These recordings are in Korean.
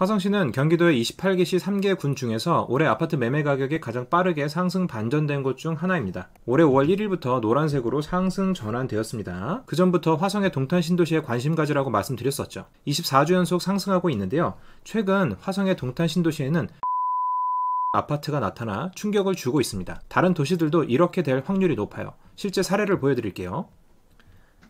화성시는 경기도의 28개시 3개 군 중에서 올해 아파트 매매 가격이 가장 빠르게 상승 반전된 곳 중 하나입니다. 올해 5월 1일부터 노란색으로 상승 전환되었습니다. 그전부터 화성의 동탄 신도시에 관심 가지라고 말씀드렸었죠. 24주 연속 상승하고 있는데요. 최근 화성의 동탄 신도시에는 아파트가 나타나 충격을 주고 있습니다. 다른 도시들도 이렇게 될 확률이 높아요. 실제 사례를 보여드릴게요.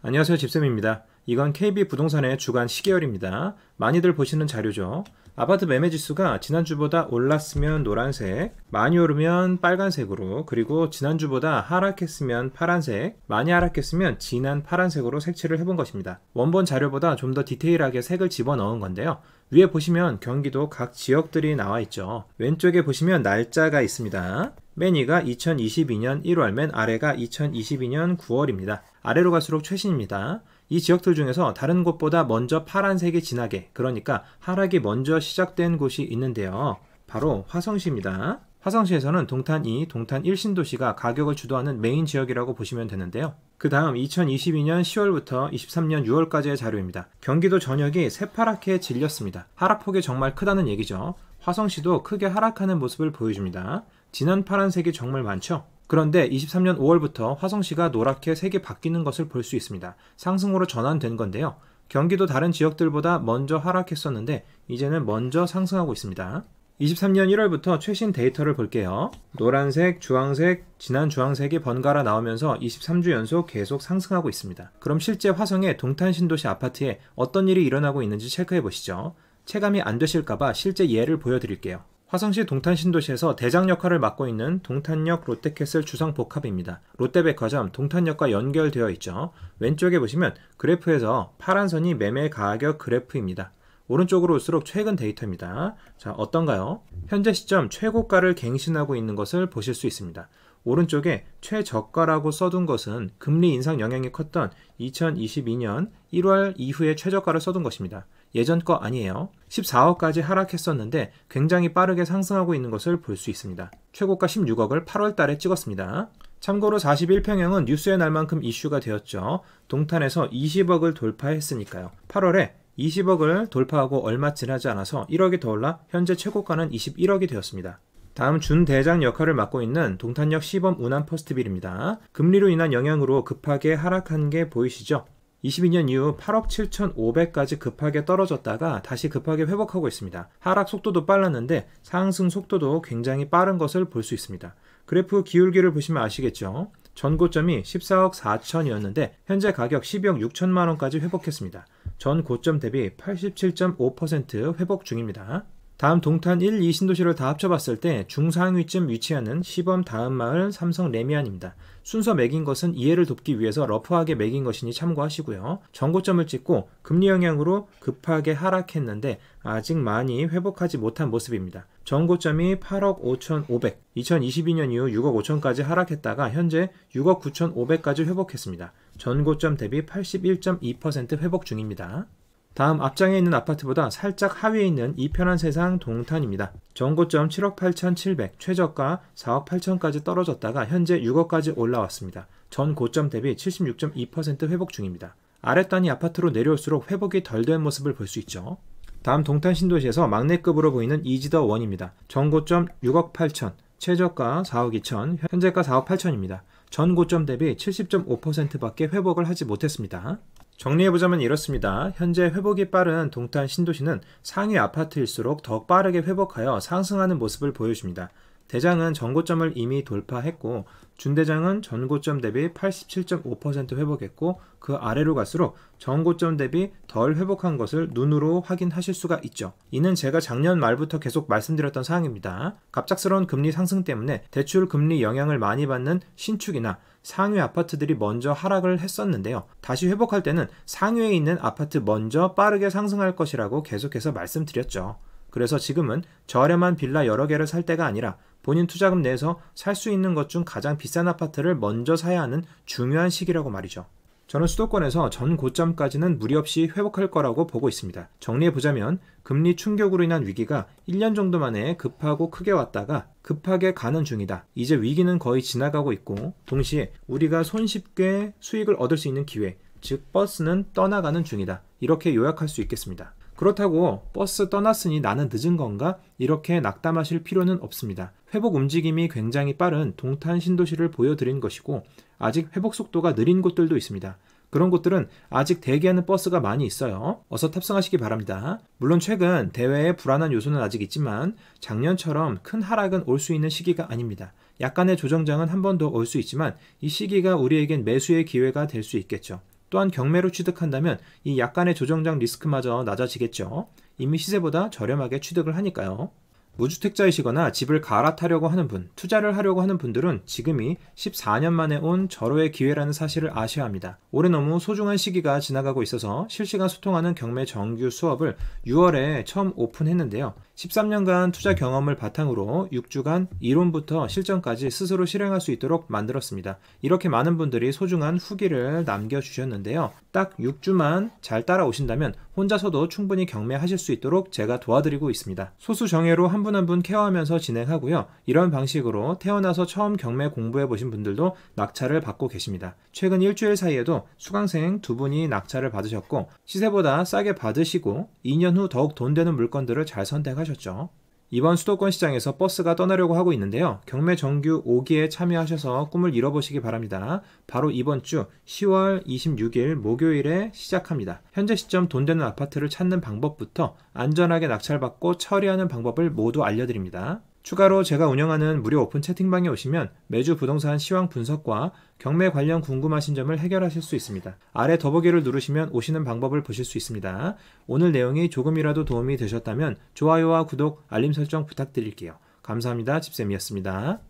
안녕하세요 집쌤입니다. 이건 KB 부동산의 주간 시계열입니다 많이들 보시는 자료죠. 아파트 매매지수가 지난주보다 올랐으면 노란색, 많이 오르면 빨간색으로, 그리고 지난주보다 하락했으면 파란색, 많이 하락했으면 진한 파란색으로 색칠을 해본 것입니다. 원본 자료보다 좀 더 디테일하게 색을 집어넣은 건데요. 위에 보시면 경기도 각 지역들이 나와 있죠. 왼쪽에 보시면 날짜가 있습니다. 맨 위가 2022년 1월, 맨 아래가 2022년 9월입니다. 아래로 갈수록 최신입니다. 이 지역들 중에서 다른 곳보다 먼저 파란색이 진하게, 그러니까 하락이 먼저 시작된 곳이 있는데요. 바로 화성시입니다. 화성시에서는 동탄 2, 동탄 1신도시가 가격을 주도하는 메인 지역이라고 보시면 되는데요. 그 다음 2022년 10월부터 23년 6월까지의 자료입니다. 경기도 전역이 새파랗게 질렸습니다. 하락폭이 정말 크다는 얘기죠. 화성시도 크게 하락하는 모습을 보여줍니다. 진한 파란색이 정말 많죠? 그런데 23년 5월부터 화성시가 노랗게 색이 바뀌는 것을 볼 수 있습니다. 상승으로 전환된 건데요. 경기도 다른 지역들보다 먼저 하락했었는데 이제는 먼저 상승하고 있습니다. 23년 1월부터 최신 데이터를 볼게요. 노란색, 주황색, 진한 주황색이 번갈아 나오면서 23주 연속 계속 상승하고 있습니다. 그럼 실제 화성의 동탄 신도시 아파트에 어떤 일이 일어나고 있는지 체크해 보시죠. 체감이 안 되실까봐 실제 예를 보여드릴게요. 화성시 동탄 신도시에서 대장 역할을 맡고 있는 동탄역 롯데캐슬 주상복합입니다. 롯데백화점 동탄역과 연결되어 있죠. 왼쪽에 보시면 그래프에서 파란 선이 매매 가격 그래프입니다. 오른쪽으로 올수록 최근 데이터입니다. 자, 어떤가요? 현재 시점 최고가를 갱신하고 있는 것을 보실 수 있습니다. 오른쪽에 최저가라고 써둔 것은 금리 인상 영향이 컸던 2022년 1월 이후에 최저가를 써둔 것입니다. 예전 거 아니에요. 14억까지 하락했었는데 굉장히 빠르게 상승하고 있는 것을 볼 수 있습니다. 최고가 16억을 8월 달에 찍었습니다. 참고로 41평형은 뉴스에 날만큼 이슈가 되었죠. 동탄에서 20억을 돌파했으니까요. 8월에 20억을 돌파하고 얼마 지나지 않아서 1억이 더 올라 현재 최고가는 21억이 되었습니다. 다음 준대장 역할을 맡고 있는 동탄역 시범 운항 퍼스트빌입니다. 금리로 인한 영향으로 급하게 하락한 게 보이시죠? 22년 이후 8억 7,500까지 급하게 떨어졌다가 다시 급하게 회복하고 있습니다. 하락 속도도 빨랐는데 상승 속도도 굉장히 빠른 것을 볼 수 있습니다. 그래프 기울기를 보시면 아시겠죠? 전고점이 14억 4천이었는데 현재 가격 12억 6천만 원까지 회복했습니다. 전 고점 대비 87.5% 회복 중입니다. 다음 동탄 1, 2 신도시를 다 합쳐봤을 때 중상위쯤 위치하는 시범 다음 마을 삼성 레미안입니다. 순서 매긴 것은 이해를 돕기 위해서 러프하게 매긴 것이니 참고하시고요. 전고점을 찍고 금리 영향으로 급하게 하락했는데 아직 많이 회복하지 못한 모습입니다. 전고점이 8억 5천5백 2022년 이후 6억 5천까지 하락했다가 현재 6억 9천5백까지 회복했습니다. 전고점 대비 81.2% 회복 중입니다. 다음 앞장에 있는 아파트보다 살짝 하위에 있는 이 편한 세상 동탄입니다. 전고점 7억 8,700, 최저가 4억 8천까지 떨어졌다가 현재 6억까지 올라왔습니다. 전 고점 대비 76.2% 회복 중입니다. 아랫단이 아파트로 내려올수록 회복이 덜 된 모습을 볼 수 있죠. 다음 동탄 신도시에서 막내급으로 보이는 이지더 원입니다. 전고점 6억 8천, 최저가 4억 2천, 현재가 4억 8천입니다. 전 고점 대비 70.5%밖에 회복을 하지 못했습니다. 정리해보자면 이렇습니다. 현재 회복이 빠른 동탄 신도시는 상위 아파트일수록 더 빠르게 회복하여 상승하는 모습을 보여줍니다. 대장은 전고점을 이미 돌파했고 준대장은 전고점 대비 87.5% 회복했고 그 아래로 갈수록 전고점 대비 덜 회복한 것을 눈으로 확인하실 수가 있죠. 이는 제가 작년 말부터 계속 말씀드렸던 사항입니다. 갑작스러운 금리 상승 때문에 대출 금리 영향을 많이 받는 신축이나 상위 아파트들이 먼저 하락을 했었는데요. 다시 회복할 때는 상위에 있는 아파트 먼저 빠르게 상승할 것이라고 계속해서 말씀드렸죠. 그래서 지금은 저렴한 빌라 여러 개를 살 때가 아니라 본인 투자금 내에서 살 수 있는 것 중 가장 비싼 아파트를 먼저 사야 하는 중요한 시기라고 말이죠. 저는 수도권에서 전 고점까지는 무리 없이 회복할 거라고 보고 있습니다. 정리해보자면 금리 충격으로 인한 위기가 1년 정도 만에 급하고 크게 왔다가 급하게 가는 중이다. 이제 위기는 거의 지나가고 있고 동시에 우리가 손쉽게 수익을 얻을 수 있는 기회, 즉 버스는 떠나가는 중이다. 이렇게 요약할 수 있겠습니다. 그렇다고 버스 떠났으니 나는 늦은 건가? 이렇게 낙담하실 필요는 없습니다. 회복 움직임이 굉장히 빠른 동탄 신도시를 보여드린 것이고 아직 회복 속도가 느린 곳들도 있습니다. 그런 곳들은 아직 대기하는 버스가 많이 있어요. 어서 탑승하시기 바랍니다. 물론 최근 대회에 불안한 요소는 아직 있지만 작년처럼 큰 하락은 올 수 있는 시기가 아닙니다. 약간의 조정장은 한 번 더 올 수 있지만 이 시기가 우리에겐 매수의 기회가 될 수 있겠죠. 또한 경매로 취득한다면 이 약간의 조정장 리스크마저 낮아지겠죠. 이미 시세보다 저렴하게 취득을 하니까요. 무주택자이시거나 집을 갈아타려고 하는 분, 투자를 하려고 하는 분들은 지금이 14년 만에 온 절호의 기회라는 사실을 아셔야 합니다. 올해 너무 소중한 시기가 지나가고 있어서 실시간 소통하는 경매 정규 수업을 6월에 처음 오픈했는데요. 13년간 투자 경험을 바탕으로 6주간 이론부터 실전까지 스스로 실행할 수 있도록 만들었습니다. 이렇게 많은 분들이 소중한 후기를 남겨주셨는데요. 딱 6주만 잘 따라오신다면 혼자서도 충분히 경매하실 수 있도록 제가 도와드리고 있습니다. 소수 정예로 한 분 한분 한분 케어하면서 진행하고요. 이런 방식으로 태어나서 처음 경매 공부해 보신 분들도 낙찰을 받고 계십니다. 최근 일주일 사이에도 수강생 두 분이 낙찰을 받으셨고 시세보다 싸게 받으시고 2년 후 더욱 돈 되는 물건들을 잘 선택하셨습니다. 하셨죠. 이번 수도권 시장에서 버스가 떠나려고 하고 있는데요. 경매 정규 5기에 참여하셔서 꿈을 잃어보시기 바랍니다. 바로 이번 주 10월 26일 목요일에 시작합니다. 현재 시점 돈 되는 아파트를 찾는 방법부터 안전하게 낙찰받고 처리하는 방법을 모두 알려드립니다. 추가로 제가 운영하는 무료 오픈 채팅방에 오시면 매주 부동산 시황 분석과 경매 관련 궁금하신 점을 해결하실 수 있습니다. 아래 더보기를 누르시면 오시는 방법을 보실 수 있습니다. 오늘 내용이 조금이라도 도움이 되셨다면 좋아요와 구독, 알림 설정 부탁드릴게요. 감사합니다. 집쌤이었습니다.